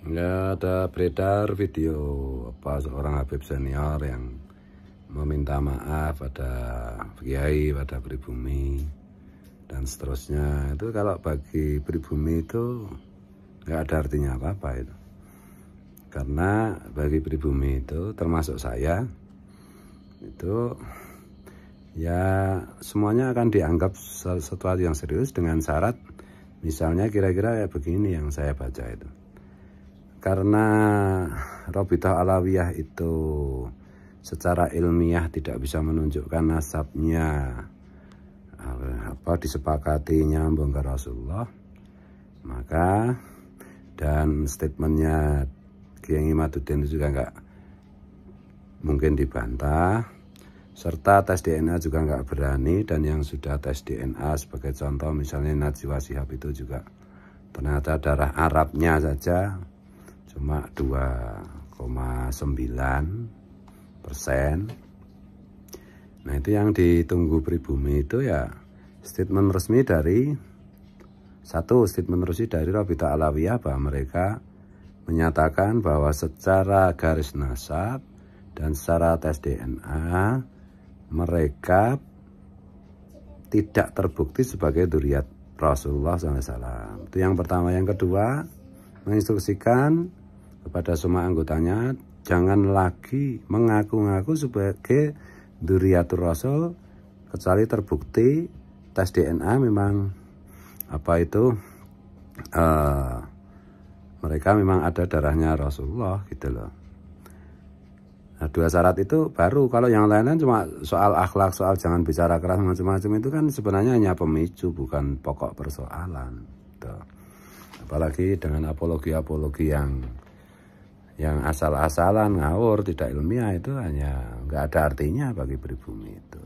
Ya, ada beredar video apa seorang Habib senior yang meminta maaf pada kiai, pada pribumi dan seterusnya. Itu kalau bagi pribumi itu nggak ada artinya apa-apa itu. Karena bagi pribumi itu termasuk saya itu ya semuanya akan dianggap sesuatu yang serius dengan syarat misalnya kira-kira kayak begini yang saya baca itu karena Robitoh Alawiyah itu secara ilmiah tidak bisa menunjukkan nasabnya eh, apa disepakati nyambung ke Rasulullah maka dan statementnya Kiai Matuddin juga nggak mungkin dibantah serta tes DNA juga nggak berani dan yang sudah tes DNA sebagai contoh misalnya Najwa Sihab itu juga ternyata darah Arabnya saja cuma 2,9 persen nah itu yang ditunggu pribumi itu ya statement resmi dari satu statement resmi dari Robita Alawiyah bahwa mereka menyatakan bahwa secara garis nasab dan secara tes DNA mereka tidak terbukti sebagai duriat Rasulullah SAW. Itu yang pertama. Yang kedua, menginstruksikan kepada semua anggotanya jangan lagi mengaku-ngaku sebagai duriatur rasul kecuali terbukti tes DNA memang apa itu uh, mereka memang ada darahnya Rasulullah gitu loh nah, dua syarat itu baru kalau yang lain-lain cuma soal akhlak soal jangan bicara keras macam-macam itu kan sebenarnya hanya pemicu bukan pokok persoalan gitu. apalagi dengan apologi-apologi yang yang asal-asalan ngawur tidak ilmiah itu hanya nggak ada artinya bagi pribumi itu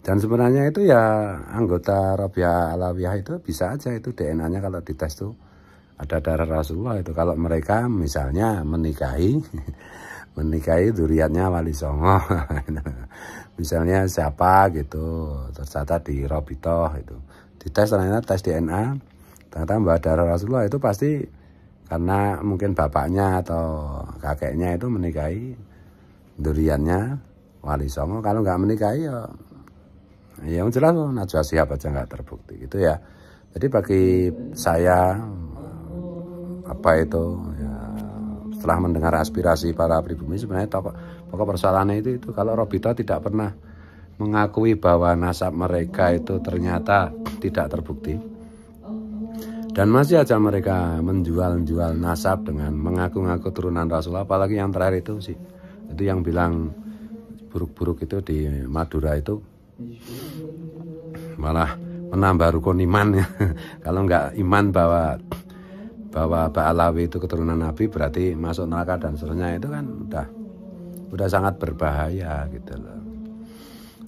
dan sebenarnya itu ya anggota Rabiah Alawiyah itu bisa aja itu DNA-nya kalau dites tuh ada darah Rasulullah itu kalau mereka misalnya menikahi menikahi duriannya Wali Songo misalnya siapa gitu tercatat di Robitoh itu dites ternyata tes DNA ternyata Mbak Darah Rasulullah itu pasti karena mungkin bapaknya atau kakeknya itu menikahi duriannya Wali Songo kalau nggak menikahi ya, ya yang jelas loh Najwa siapa aja nggak terbukti gitu ya jadi bagi saya apa itu ya, setelah mendengar aspirasi para pribumi sebenarnya tokoh, pokok persoalannya itu itu kalau Robita tidak pernah mengakui bahwa nasab mereka itu ternyata tidak terbukti dan masih aja mereka menjual-jual nasab dengan mengaku-ngaku turunan Rasulullah Apalagi yang terakhir itu sih. Itu yang bilang buruk-buruk itu di Madura itu malah menambah rukun iman ya. kalau nggak iman bahwa bahwa Ba'alawi itu keturunan Nabi berarti masuk neraka dan seterusnya itu kan udah udah sangat berbahaya gitu loh.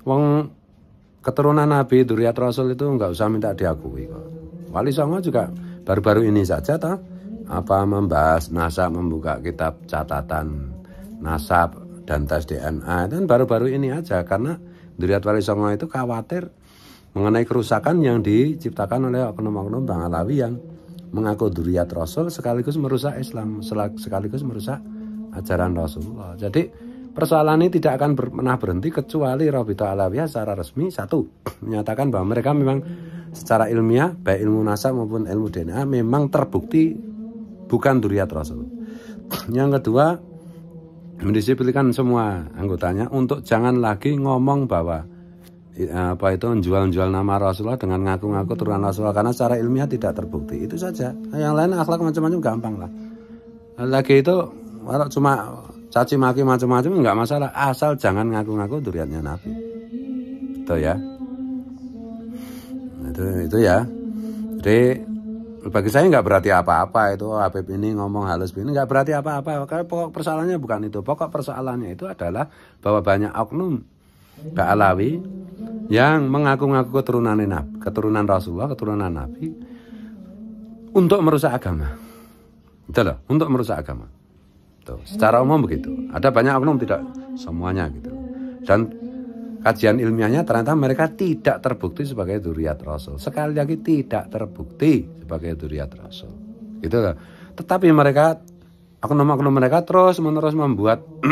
Wong keturunan Nabi Duriat Rasul itu nggak usah minta diakui kok. Wali Songo juga baru-baru ini saja toh apa membahas nasab membuka kitab catatan nasab dan tes DNA dan baru-baru ini aja karena Duriat Wali Songo itu khawatir mengenai kerusakan yang diciptakan oleh oknum-oknum Bang Alawi yang mengaku duriat Rasul sekaligus merusak Islam sekaligus merusak ajaran Rasulullah. Jadi persoalan ini tidak akan pernah berhenti kecuali Robito Alawiyah secara resmi satu menyatakan bahwa mereka memang secara ilmiah baik ilmu nasab maupun ilmu DNA memang terbukti bukan duriat Rasul. Yang kedua mendisiplinkan semua anggotanya untuk jangan lagi ngomong bahwa apa itu menjual-jual nama Rasulullah dengan ngaku-ngaku turunan Rasulullah karena secara ilmiah tidak terbukti itu saja yang lain akhlak macam-macam gampang lah lagi itu kalau cuma caci maki macam-macam nggak masalah asal jangan ngaku-ngaku duriatnya Nabi itu ya itu itu ya jadi bagi saya nggak berarti apa-apa itu Habib ini ngomong halus ini nggak berarti apa-apa karena pokok persoalannya bukan itu pokok persoalannya itu adalah bahwa banyak oknum ke Alawi yang mengaku-ngaku keturunan Nabi, keturunan Rasulullah, keturunan Nabi untuk merusak agama. Itu loh, untuk merusak agama. Tuh, secara umum begitu. Ada banyak oknum tidak semuanya gitu. Dan kajian ilmiahnya ternyata mereka tidak terbukti sebagai duriat rasul. Sekali lagi tidak terbukti sebagai duriat rasul. Gitu loh. Tetapi mereka oknum-oknum mereka terus menerus membuat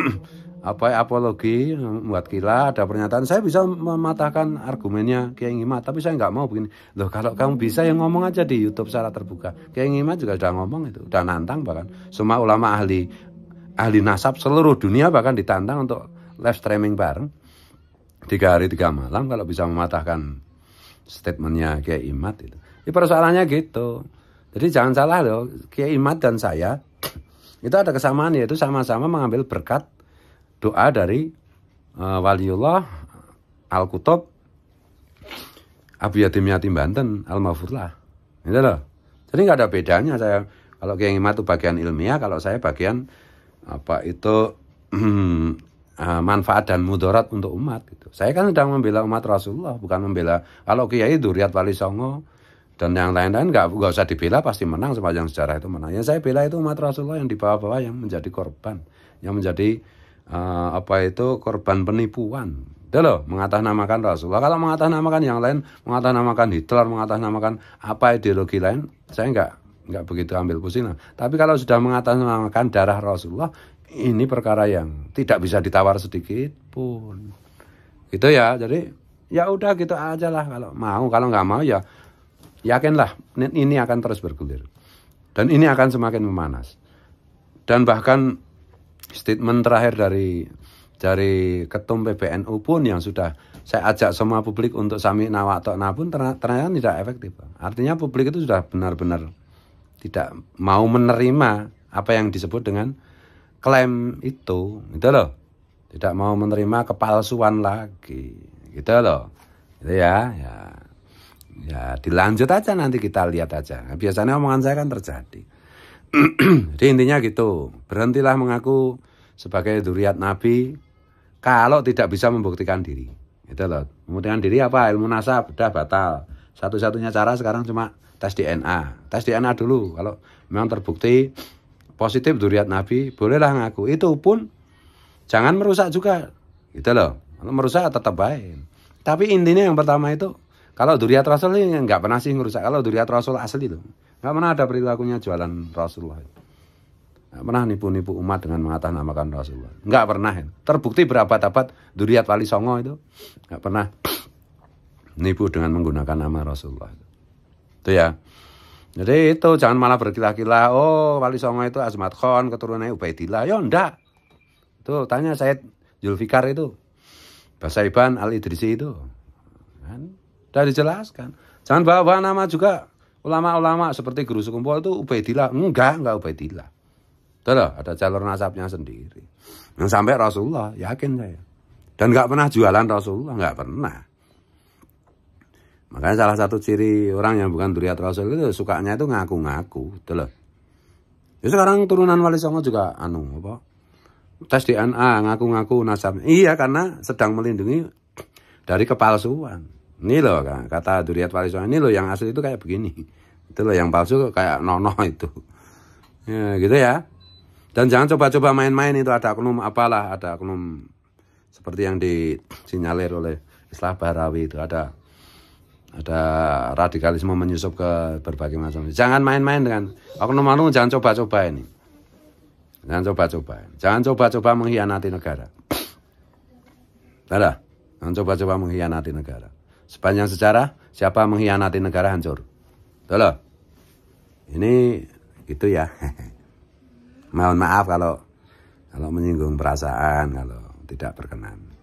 apa apologi membuat kila ada pernyataan saya bisa mematahkan argumennya Kiai Ngimat tapi saya nggak mau begini loh kalau kamu bisa yang ngomong aja di YouTube secara terbuka Kiai Ngimat juga sudah ngomong itu sudah nantang bahkan semua ulama ahli ahli nasab seluruh dunia bahkan ditantang untuk live streaming bareng tiga hari tiga malam kalau bisa mematahkan statementnya Kiai Imat itu. Ini ya, persoalannya gitu. Jadi jangan salah loh, Kiai Imat dan saya itu ada kesamaan yaitu sama-sama mengambil berkat doa dari uh, Waliullah Al-Kutub Abu Yatim Yatim Banten Al-Mafurlah. Gitu loh. Jadi nggak ada bedanya saya kalau Kiai Imat itu bagian ilmiah, kalau saya bagian apa itu Eh, manfaat dan mudarat untuk umat gitu. Saya kan sedang membela umat Rasulullah, bukan membela kalau Kiai Duriat Wali Songo dan yang lain-lain nggak -lain, usah dibela pasti menang sepanjang sejarah itu menang. Yang saya bela itu umat Rasulullah yang dibawa-bawa yang menjadi korban, yang menjadi uh, apa itu korban penipuan. Itu loh, mengatasnamakan Rasulullah. Kalau mengatasnamakan yang lain, mengatasnamakan Hitler, mengatasnamakan apa ideologi lain, saya nggak nggak begitu ambil pusing Tapi kalau sudah mengatasnamakan darah Rasulullah, ini perkara yang tidak bisa ditawar sedikit pun. Gitu ya. Jadi ya udah gitu aja lah kalau mau, kalau nggak mau ya yakinlah ini akan terus bergulir. Dan ini akan semakin memanas. Dan bahkan statement terakhir dari dari ketum PBNU pun yang sudah saya ajak semua publik untuk sami nawak nawatokna pun ternyata tidak efektif. Artinya publik itu sudah benar-benar tidak mau menerima apa yang disebut dengan klaim itu gitu loh tidak mau menerima kepalsuan lagi gitu loh gitu ya ya ya dilanjut aja nanti kita lihat aja nah, biasanya omongan saya kan terjadi jadi intinya gitu berhentilah mengaku sebagai duriat nabi kalau tidak bisa membuktikan diri gitu loh membuktikan diri apa ilmu nasab udah batal satu-satunya cara sekarang cuma tes DNA tes DNA dulu kalau memang terbukti positif duriat Nabi, bolehlah ngaku. Itu pun jangan merusak juga. Gitu loh. merusak ya tetap baik. Tapi intinya yang pertama itu kalau duriat Rasul ini nggak pernah sih merusak Kalau duriat Rasul asli itu nggak pernah ada perilakunya jualan Rasulullah. Nggak pernah nipu-nipu umat dengan mengatasnamakan Rasulullah. Nggak pernah. Terbukti berapa abad duriat Wali Songo itu nggak pernah nipu dengan menggunakan nama Rasulullah. Itu ya. Jadi itu jangan malah berkilah-kilah, oh Wali Songo itu Azmat Khan keturunannya Ubaidillah. Ya enggak. Itu tanya saya Julfikar itu. Bahasa Iban Al Idrisi itu. Kan sudah dijelaskan. Jangan bawa-bawa nama juga ulama-ulama seperti guru sekumpul itu Ubaidillah. Enggak, enggak Ubaidillah. Tidak, ada jalur nasabnya sendiri. Yang sampai Rasulullah, yakin saya. Dan enggak pernah jualan Rasulullah, enggak pernah. Makanya salah satu ciri orang yang bukan duriat rasul itu sukanya itu ngaku-ngaku, gitu loh. Ya sekarang turunan Wali Songo juga anu apa? Tes DNA ngaku-ngaku nasab. Iya karena sedang melindungi dari kepalsuan. Ini loh kan, kata duriat Wali Songo ini loh yang asli itu kayak begini. Itu loh yang palsu kayak nono itu. Ya, gitu ya. Dan jangan coba-coba main-main itu ada oknum apalah, ada oknum seperti yang disinyalir oleh Islah Barawi itu ada ada radikalisme menyusup ke berbagai macam. Jangan main-main dengan oknum-oknum, jangan coba-coba ini. Jangan coba-coba. Jangan coba-coba mengkhianati negara. Tidak. Jangan coba-coba mengkhianati negara. Sepanjang sejarah, siapa mengkhianati negara hancur. Betul Ini itu ya. Mohon maaf kalau kalau menyinggung perasaan, kalau tidak berkenan.